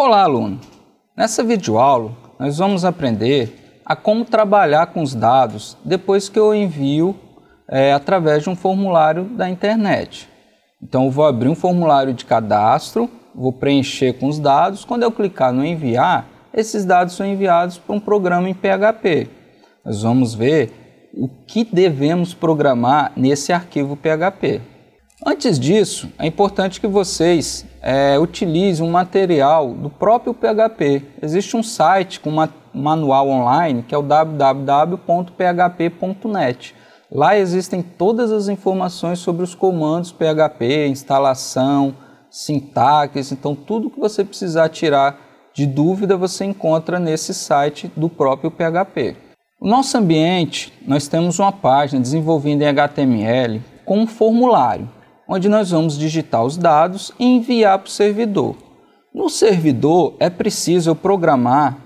Olá, aluno! Nessa videoaula, nós vamos aprender a como trabalhar com os dados depois que eu envio é, através de um formulário da internet. Então, eu vou abrir um formulário de cadastro, vou preencher com os dados. Quando eu clicar no enviar, esses dados são enviados para um programa em PHP. Nós vamos ver o que devemos programar nesse arquivo PHP. Antes disso, é importante que vocês é, utilizem um material do próprio PHP. Existe um site com uma, manual online que é o www.php.net. Lá existem todas as informações sobre os comandos PHP, instalação, sintaxe, então tudo que você precisar tirar de dúvida você encontra nesse site do próprio PHP. O nosso ambiente, nós temos uma página desenvolvida em HTML com um formulário onde nós vamos digitar os dados e enviar para o servidor. No servidor é preciso eu programar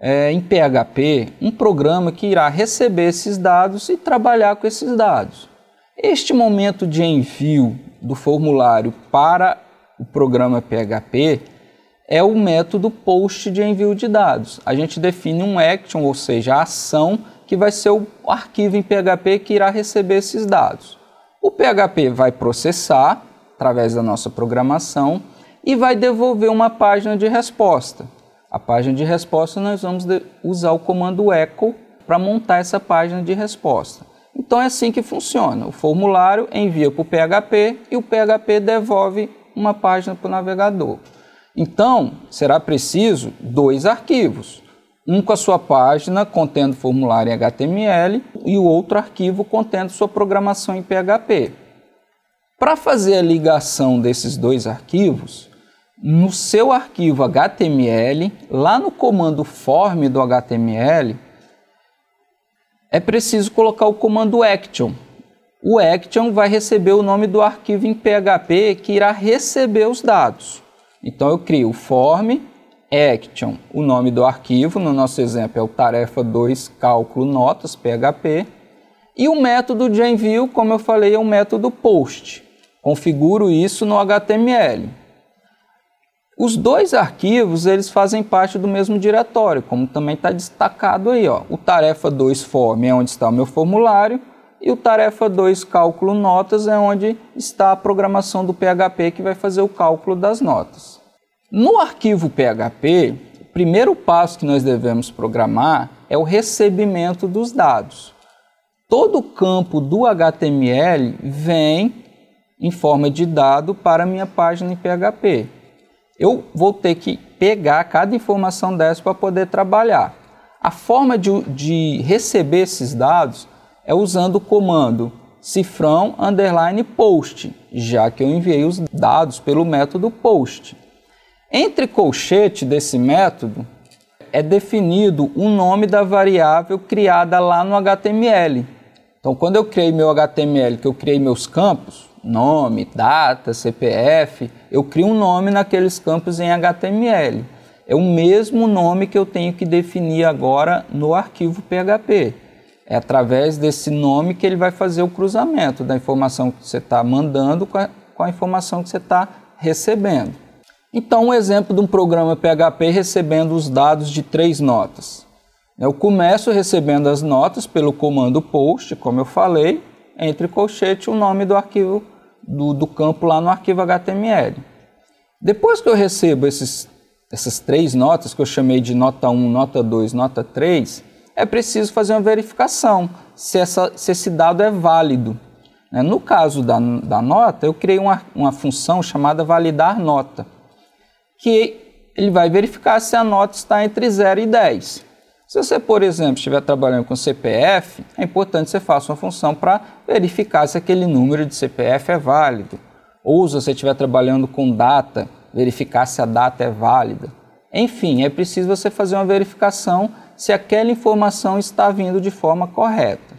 é, em PHP um programa que irá receber esses dados e trabalhar com esses dados. Este momento de envio do formulário para o programa PHP é o método post de envio de dados. A gente define um action, ou seja, a ação que vai ser o arquivo em PHP que irá receber esses dados. O PHP vai processar através da nossa programação e vai devolver uma página de resposta. A página de resposta nós vamos usar o comando echo para montar essa página de resposta. Então é assim que funciona. O formulário envia para o PHP e o PHP devolve uma página para o navegador. Então será preciso dois arquivos um com a sua página contendo formulário em HTML e o outro arquivo contendo sua programação em PHP. Para fazer a ligação desses dois arquivos, no seu arquivo HTML, lá no comando form do HTML, é preciso colocar o comando action. O action vai receber o nome do arquivo em PHP que irá receber os dados. Então eu crio o form action. O nome do arquivo, no nosso exemplo, é o tarefa 2 cálculo notas, PHP. E o método de envio, como eu falei, é o método post. Configuro isso no HTML. Os dois arquivos, eles fazem parte do mesmo diretório, como também está destacado aí. Ó. O tarefa 2 form é onde está o meu formulário e o tarefa 2 cálculo notas é onde está a programação do PHP que vai fazer o cálculo das notas. No arquivo PHP, o primeiro passo que nós devemos programar é o recebimento dos dados. Todo o campo do HTML vem em forma de dado para a minha página em PHP. Eu vou ter que pegar cada informação dessa para poder trabalhar. A forma de, de, receber esses dados é usando o comando cifrão underline post, já que eu enviei os dados pelo método post. Entre colchete desse método é definido o nome da variável criada lá no HTML. Então, quando eu criei meu HTML, que eu criei meus campos, nome, data, CPF, eu crio um nome naqueles campos em HTML. É o mesmo nome que eu tenho que definir agora no arquivo PHP. É através desse nome que ele vai fazer o cruzamento da informação que você está mandando com a, com a informação que você está recebendo. Então, um exemplo de um programa PHP recebendo os dados de três notas. Eu começo recebendo as notas pelo comando post, como eu falei, entre colchete o nome do arquivo do, do campo lá no arquivo HTML. Depois que eu recebo esses, essas três notas, que eu chamei de nota 1, nota 2, nota 3, é preciso fazer uma verificação se, essa, se esse dado é válido. Né, no caso da, da nota, eu criei uma, uma função chamada validar nota que ele vai verificar se a nota está entre 0 e 10. Se você, por exemplo, estiver trabalhando com CPF, é importante que você faça uma função para verificar se aquele número de CPF é válido. Ou se você estiver trabalhando com data, verificar se a data é válida. Enfim, é preciso você fazer uma verificação se aquela informação está vindo de forma correta.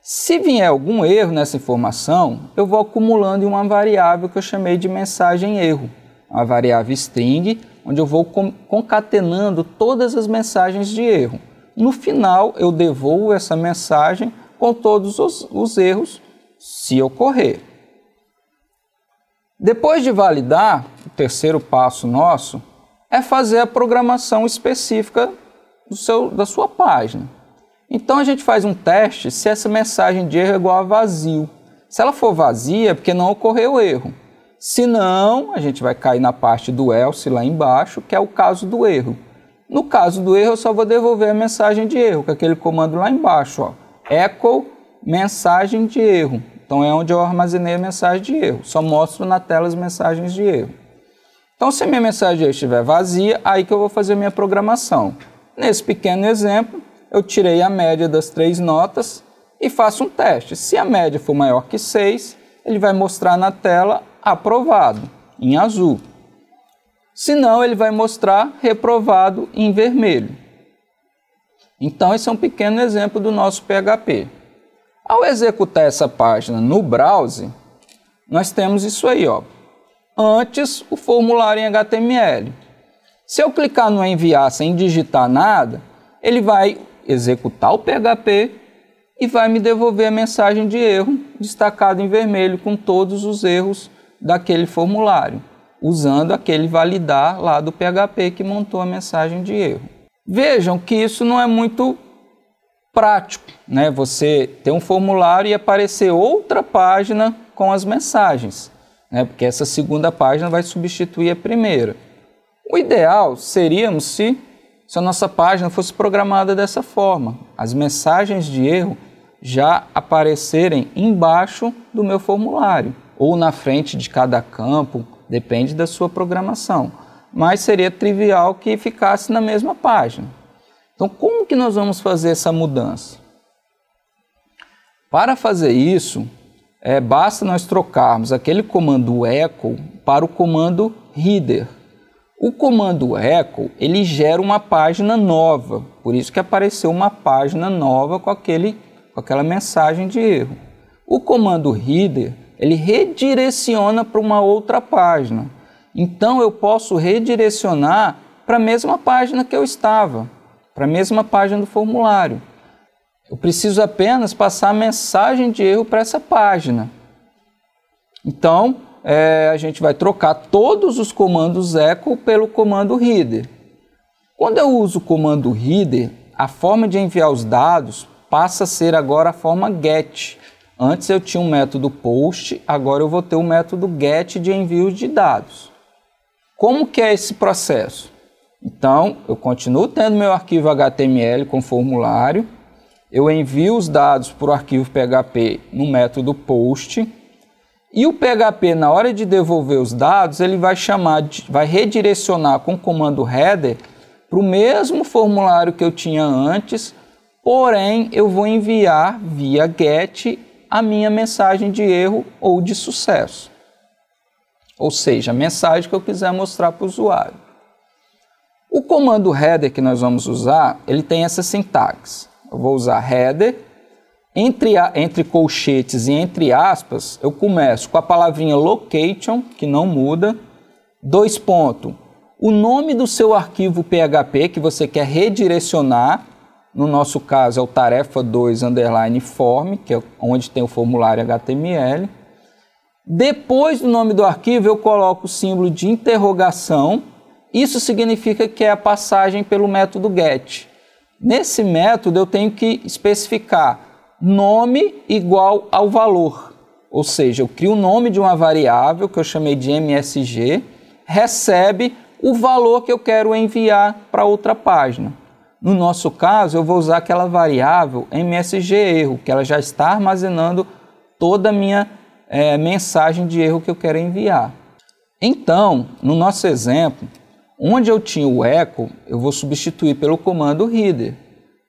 Se vier algum erro nessa informação, eu vou acumulando em uma variável que eu chamei de mensagem erro uma variável string, onde eu vou concatenando todas as mensagens de erro. No final, eu devolvo essa mensagem com todos os, os erros, se ocorrer. Depois de validar, o terceiro passo nosso é fazer a programação específica do seu, da sua página. Então a gente faz um teste se essa mensagem de erro é igual a vazio. Se ela for vazia, é porque não ocorreu erro. Senão, a gente vai cair na parte do else lá embaixo, que é o caso do erro. No caso do erro, eu só vou devolver a mensagem de erro, que é aquele comando lá embaixo, ó, echo mensagem de erro. Então é onde eu armazenei a mensagem de erro. Só mostro na tela as mensagens de erro. Então se a minha mensagem estiver vazia, aí que eu vou fazer minha programação. Nesse pequeno exemplo, eu tirei a média das três notas e faço um teste. Se a média for maior que 6, ele vai mostrar na tela aprovado, em azul. Se não, ele vai mostrar reprovado em vermelho. Então, esse é um pequeno exemplo do nosso PHP. Ao executar essa página no browser, nós temos isso aí, ó. Antes, o formulário em HTML. Se eu clicar no enviar sem digitar nada, ele vai executar o PHP e vai me devolver a mensagem de erro, destacado em vermelho com todos os erros daquele formulário, usando aquele validar lá do PHP que montou a mensagem de erro. Vejam que isso não é muito prático, né? Você ter um formulário e aparecer outra página com as mensagens, né? Porque essa segunda página vai substituir a primeira. O ideal seríamos se, se a nossa página fosse programada dessa forma, as mensagens de erro já aparecerem embaixo do meu formulário ou na frente de cada campo, depende da sua programação. Mas seria trivial que ficasse na mesma página. Então, como que nós vamos fazer essa mudança? Para fazer isso, é, basta nós trocarmos aquele comando echo para o comando reader. O comando echo ele gera uma página nova, por isso que apareceu uma página nova com, aquele, com aquela mensagem de erro. O comando reader ele redireciona para uma outra página. Então eu posso redirecionar para a mesma página que eu estava, para a mesma página do formulário. Eu preciso apenas passar a mensagem de erro para essa página. Então, é, a gente vai trocar todos os comandos echo pelo comando reader. Quando eu uso o comando reader, a forma de enviar os dados passa a ser agora a forma get. Antes eu tinha um método post, agora eu vou ter o um método get de envio de dados. Como que é esse processo? Então, eu continuo tendo meu arquivo HTML com formulário, eu envio os dados para o arquivo PHP no método post, e o PHP, na hora de devolver os dados, ele vai chamar, vai redirecionar com o comando header para o mesmo formulário que eu tinha antes, porém eu vou enviar via GET a minha mensagem de erro ou de sucesso. Ou seja, a mensagem que eu quiser mostrar para o usuário. O comando header que nós vamos usar, ele tem essa sintaxe. Eu vou usar header, entre, a, entre colchetes e entre aspas, eu começo com a palavrinha location, que não muda, dois pontos, o nome do seu arquivo PHP que você quer redirecionar no nosso caso é o tarefa 2 underline form, que é onde tem o formulário HTML. Depois do nome do arquivo eu coloco o símbolo de interrogação. Isso significa que é a passagem pelo método get. Nesse método eu tenho que especificar nome igual ao valor. Ou seja, eu crio o nome de uma variável que eu chamei de MSG, recebe o valor que eu quero enviar para outra página. No nosso caso, eu vou usar aquela variável MSG erro, que ela já está armazenando toda a minha é, mensagem de erro que eu quero enviar. Então, no nosso exemplo, onde eu tinha o echo, eu vou substituir pelo comando reader.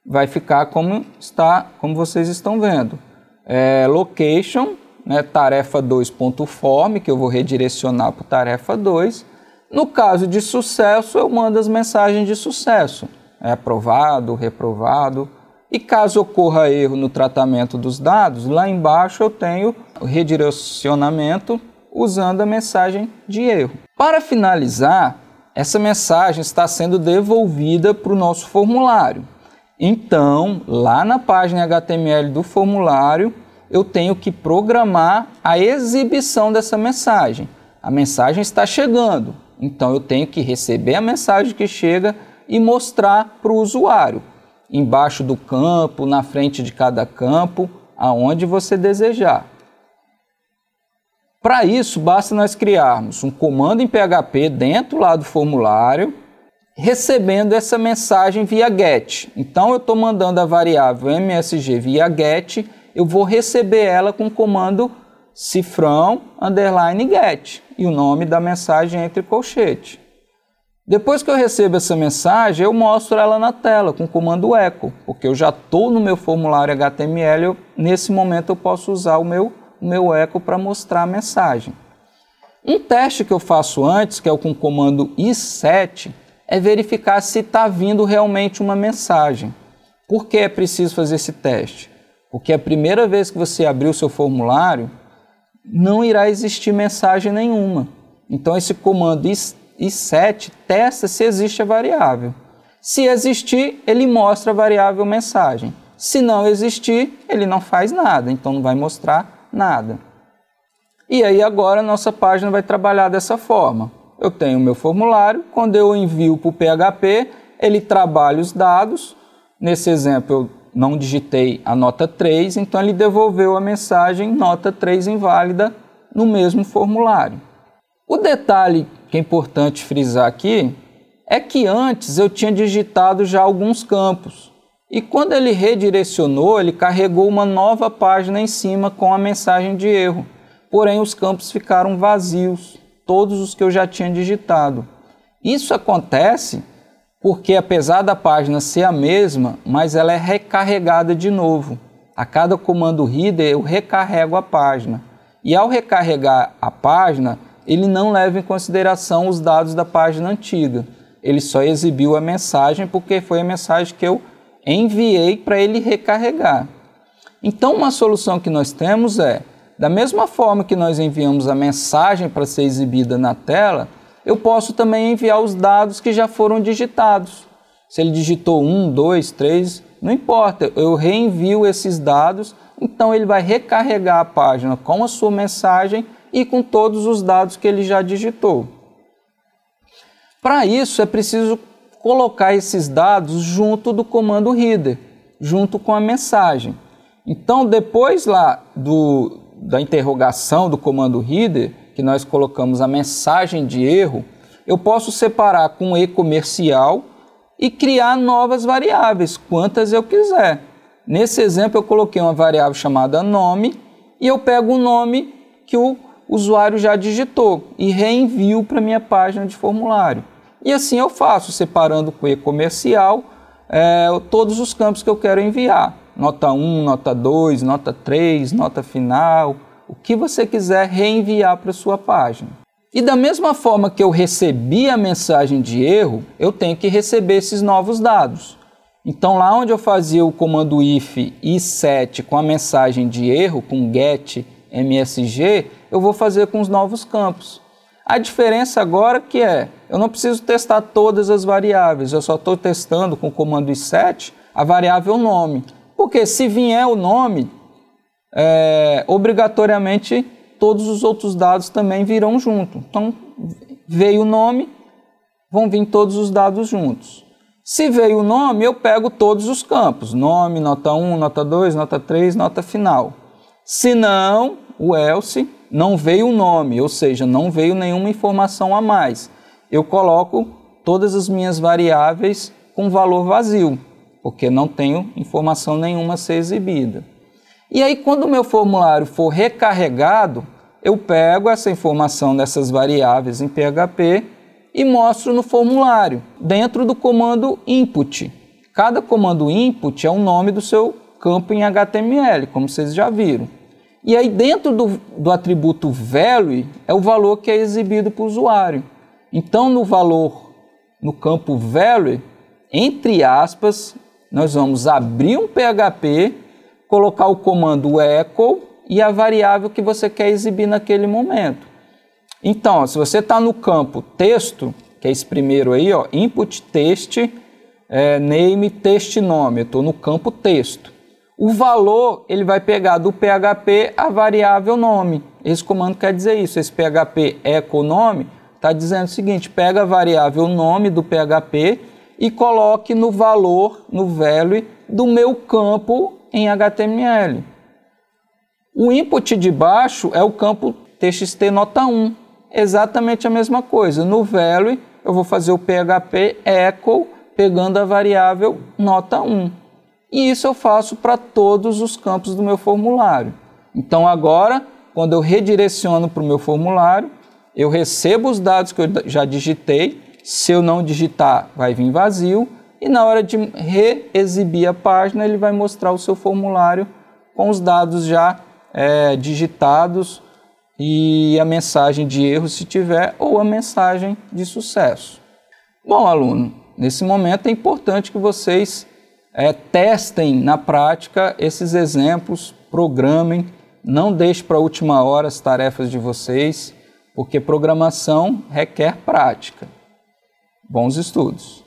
Vai ficar como está, como vocês estão vendo. É, location, né, tarefa 2.form, que eu vou redirecionar para tarefa 2. No caso de sucesso, eu mando as mensagens de sucesso. É aprovado, reprovado. E caso ocorra erro no tratamento dos dados, lá embaixo eu tenho o redirecionamento usando a mensagem de erro. Para finalizar, essa mensagem está sendo devolvida para o nosso formulário. Então, lá na página HTML do formulário, eu tenho que programar a exibição dessa mensagem. A mensagem está chegando, então eu tenho que receber a mensagem que chega e mostrar para o usuário, embaixo do campo, na frente de cada campo, aonde você desejar. Para isso, basta nós criarmos um comando em PHP dentro lá do formulário, recebendo essa mensagem via GET. Então, eu estou mandando a variável MSG via GET, eu vou receber ela com o comando cifrão underline get e o nome da mensagem entre colchete. Depois que eu recebo essa mensagem, eu mostro ela na tela com o comando echo, porque eu já estou no meu formulário HTML, eu, nesse momento eu posso usar o meu, o meu echo para mostrar a mensagem. Um teste que eu faço antes, que é o com o comando i7, é verificar se está vindo realmente uma mensagem. Por que é preciso fazer esse teste? Porque a primeira vez que você abrir o seu formulário, não irá existir mensagem nenhuma. Então esse comando e 7 testa se existe a variável. Se existir, ele mostra a variável mensagem. Se não existir, ele não faz nada, então não vai mostrar nada. E aí agora a nossa página vai trabalhar dessa forma. Eu tenho o meu formulário, quando eu envio para o PHP, ele trabalha os dados. Nesse exemplo, eu não digitei a nota 3, então ele devolveu a mensagem nota 3 inválida no mesmo formulário. O detalhe que é importante frisar aqui, é que antes eu tinha digitado já alguns campos. E quando ele redirecionou, ele carregou uma nova página em cima com a mensagem de erro. Porém, os campos ficaram vazios, todos os que eu já tinha digitado. Isso acontece porque, apesar da página ser a mesma, mas ela é recarregada de novo. A cada comando reader, eu recarrego a página. E ao recarregar a página, ele não leva em consideração os dados da página antiga. Ele só exibiu a mensagem porque foi a mensagem que eu enviei para ele recarregar. Então, uma solução que nós temos é, da mesma forma que nós enviamos a mensagem para ser exibida na tela, eu posso também enviar os dados que já foram digitados. Se ele digitou um, dois, três, não importa, eu reenvio esses dados, então ele vai recarregar a página com a sua mensagem e com todos os dados que ele já digitou. Para isso é preciso colocar esses dados junto do comando reader, junto com a mensagem. Então, depois lá do, da interrogação do comando reader, que nós colocamos a mensagem de erro, eu posso separar com e comercial e criar novas variáveis, quantas eu quiser. Nesse exemplo, eu coloquei uma variável chamada nome e eu pego o nome que o o usuário já digitou e reenvio para minha página de formulário. E assim eu faço, separando com e-comercial é, eh, todos os campos que eu quero enviar. Nota 1, nota 2, nota 3, nota final, o que você quiser reenviar para sua página. E da mesma forma que eu recebi a mensagem de erro, eu tenho que receber esses novos dados. Então lá onde eu fazia o comando if i7 com a mensagem de erro, com get msg, eu vou fazer com os novos campos. A diferença agora que é, eu não preciso testar todas as variáveis, eu só estou testando com o comando i7 a variável nome. Porque se vier o nome, é, obrigatoriamente todos os outros dados também virão junto. Então, veio o nome, vão vir todos os dados juntos. Se veio o nome, eu pego todos os campos: nome, nota 1, nota 2, nota 3, nota final. Se não, o else não veio o nome, ou seja, não veio nenhuma informação a mais. Eu coloco todas as minhas variáveis com valor vazio, porque não tenho informação nenhuma a ser exibida. E aí, quando o meu formulário for recarregado, eu pego essa informação dessas variáveis em PHP e mostro no formulário, dentro do comando input. Cada comando input é o nome do seu campo em HTML, como vocês já viram. E aí, dentro do, do atributo value, é o valor que é exibido para o usuário. Então, no valor, no campo value, entre aspas, nós vamos abrir um PHP, colocar o comando echo e a variável que você quer exibir naquele momento. Então, se você está no campo texto, que é esse primeiro aí, ó, input text, é, name text nome, eu estou no campo texto. O valor ele vai pegar do PHP a variável nome. Esse comando quer dizer isso. Esse PHP echo nome está dizendo o seguinte: pega a variável nome do PHP e coloque no valor, no value do meu campo em HTML. O input de baixo é o campo txt nota 1. Exatamente a mesma coisa. No value eu vou fazer o PHP echo pegando a variável nota 1. E isso eu faço para todos os campos do meu formulário. Então agora, quando eu redireciono para o meu formulário, eu recebo os dados que eu já digitei. Se eu não digitar, vai vir vazio. E na hora de reexibir a página, ele vai mostrar o seu formulário com os dados já é, digitados e a mensagem de erro, se tiver, ou a mensagem de sucesso. Bom, aluno, nesse momento é importante que vocês é, testem na prática esses exemplos, programem, não deixe para a última hora as tarefas de vocês, porque programação requer prática. Bons estudos!